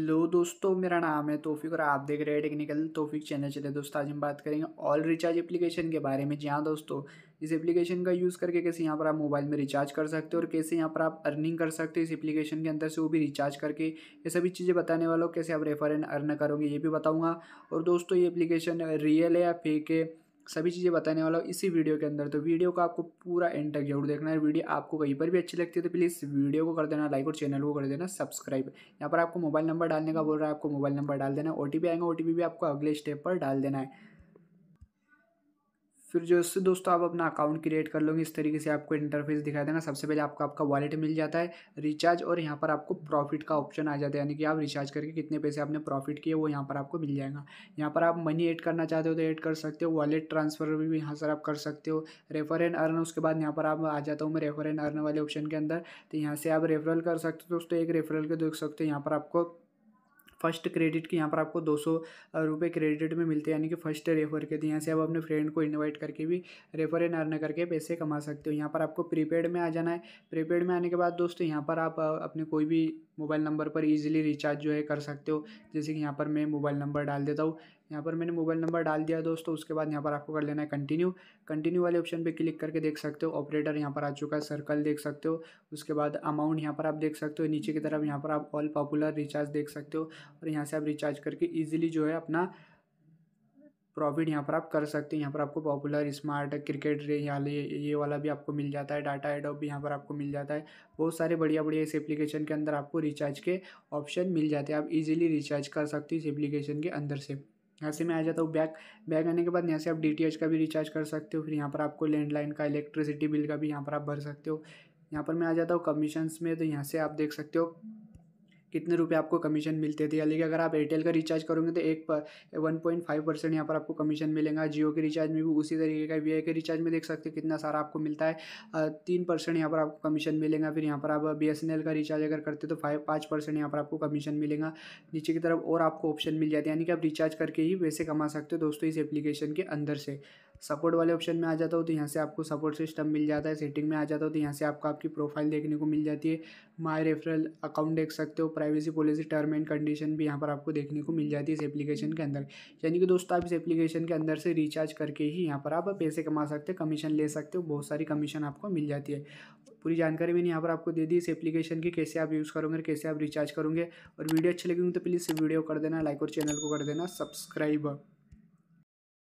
hello दोस्तों मेरा नाम है तोफिक और आप देख रहे हैं टेक्निकल तोफिक चैनल चले दोस्तों आज हम बात करेंगे ऑल रिचार्ज एप्लीकेशन के बारे में जी हाँ दोस्तों इस एप्लीकेशन का यूज़ करके कैसे यहाँ पर आप मोबाइल में रिचार्ज कर सकते हो और कैसे यहाँ पर आप अर्निंग कर सकते हो इस एप्लीकेशन के अंदर से वो भी रिचार्ज करके ये सभी चीज़ें बताने वाला कैसे आप रेफर एंड अर्न करोगे ये भी बताऊँगा और दोस्तों ये एप्लीकेशन रियल है या फेक है सभी चीज़ें बताने वाला हूँ इसी वीडियो के अंदर तो वीडियो को आपको पूरा एंड तक जरूर देखना है वीडियो आपको कहीं पर भी अच्छी लगती है तो प्लीज़ वीडियो को कर देना लाइक और चैनल को कर देना सब्सक्राइब यहाँ पर आपको मोबाइल नंबर डालने का बोल रहा है आपको मोबाइल नंबर डाल देना ओ आएगा ओ भी आपको अगले स्टेप पर डाल देना है फिर जो है दोस्तों आप अपना अकाउंट क्रिएट कर लोगे इस तरीके से आपको इंटरफेस दिखाई देगा सबसे पहले आपको आपका वॉलेट मिल जाता है रिचार्ज और यहाँ पर आपको प्रॉफिट का ऑप्शन आ जाता है यानी कि आप रिचार्ज करके कितने पैसे आपने प्रॉफिट किए वो यहाँ पर आपको मिल जाएगा यहाँ पर आप मनी ऐड करना चाहते हो तो ऐड कर सकते हो वॉलेट ट्रांसफर भी यहाँ सर आप कर सकते हो रेफर एंड अर्न उसके बाद यहाँ पर आप आ जाता हूँ मैं रेफर एंड अर्न वाले ऑप्शन के अंदर तो यहाँ से आप रेफरल कर सकते हो दोस्तों एक रेफरल के देख सकते हो यहाँ पर आपको फर्स्ट क्रेडिट के यहाँ पर आपको दो सौ रुपये क्रेडिट में मिलते हैं यानी कि फर्स्ट रेफर के यहाँ से आप अपने फ्रेंड को इन्वाइट करके भी रेफर एंड अर्न करके पैसे कमा सकते हो यहाँ पर आपको प्रीपेड में आ जाना है प्रीपेड में आने के बाद दोस्तों यहाँ पर आप अपने कोई भी मोबाइल नंबर पर ईजिली रिचार्ज जो है कर सकते हो जैसे कि यहाँ पर मैं मोबाइल नंबर डाल देता हूँ यहाँ पर मैंने मोबाइल नंबर डाल दिया दोस्तों उसके बाद यहाँ पर आपको कर लेना है कंटिन्यू कंटिन्यू वाले ऑप्शन पे क्लिक करके देख सकते हो ऑपरेटर यहाँ पर आ चुका है सर्कल देख सकते हो उसके बाद अमाउंट यहाँ पर आप देख सकते हो नीचे की तरफ यहाँ पर आप ऑल पॉपुलर रिचार्ज देख सकते हो और यहाँ से आप रिचार्ज करके ईजिली जो है अपना प्रॉफिट यहाँ पर आप कर सकते हैं यहाँ पर आपको पॉपुलर स्मार्ट क्रिकेट रे यहाँ ये वाला भी आपको मिल जाता है डाटा एडोप भी यहाँ पर आपको मिल जाता है बहुत सारे बढ़िया बढ़िया इस एप्लीकेशन के अंदर आपको रिचार्ज के ऑप्शन मिल जाते हैं आप इजीली रिचार्ज कर सकते हो इस एप्लीकेशन के अंदर से यहाँ से मैं आ जाता हूँ बैग बैग आने के बाद यहाँ से आप डी का भी रिचार्ज कर सकते हो फिर यहाँ पर आपको लैंडलाइन का इलेक्ट्रिसिटी बिल का भी यहाँ पर आप भर सकते हो यहाँ पर मैं आ जाता हूँ कमीशंस में तो यहाँ से आप देख सकते हो कितने रुपए आपको कमीशन मिलते थे यानी कि अगर आप एयरटेल का रिचार्ज करोगे तो एक पर वन पॉइंट फाइव परसेंट यहाँ पर आपको कमीशन मिलेगा जियो के रिचार्ज में भी उसी तरीके का वी के रिचार्ज में देख सकते हो कितना सारा आपको मिलता है तीन परसेंट यहाँ पर आपको कमीशन मिलेगा फिर यहाँ पर आप बी का रिचार्ज अगर करते तो फाइव पाँच परसेंट यहाँ पर आपको कमीशन मिलेगा नीचे की तरफ और आपको ऑप्शन मिल जाते हैं यानी कि आप रिचार्ज करके ही पैसे कमा सकते हो दोस्तों इस एप्लीकेशन के अंदर से सपोर्ट वाले ऑप्शन में आ जाता हूँ तो यहाँ से आपको सपोर्ट सिस्टम मिल जाता है सेटिंग में आ जाता हो तो यहाँ से आपको आपकी प्रोफाइल देखने को मिल जाती है माई रेफरल अकाउंट देख सकते हो privacy policy term and condition भी यहाँ पर आपको देखने को मिल जाती है इस एप्लीकेशन के अंदर यानी कि दोस्तों आप इस एप्लीकेशन के अंदर से रिचार्ज करके ही यहाँ पर आप पैसे कमा सकते हो कमीशन ले सकते हो बहुत सारी कमीशन आपको मिल जाती है पूरी जानकारी मैंने यहाँ पर आपको दे दी इस एप्लीकेशन की कैसे आप यूज़ करोगे कैसे आप रिचार्ज करोगे और वीडियो अच्छी लगेंगे तो प्लीज़ वीडियो कर देना लाइक और चैनल को कर देना सब्सक्राइब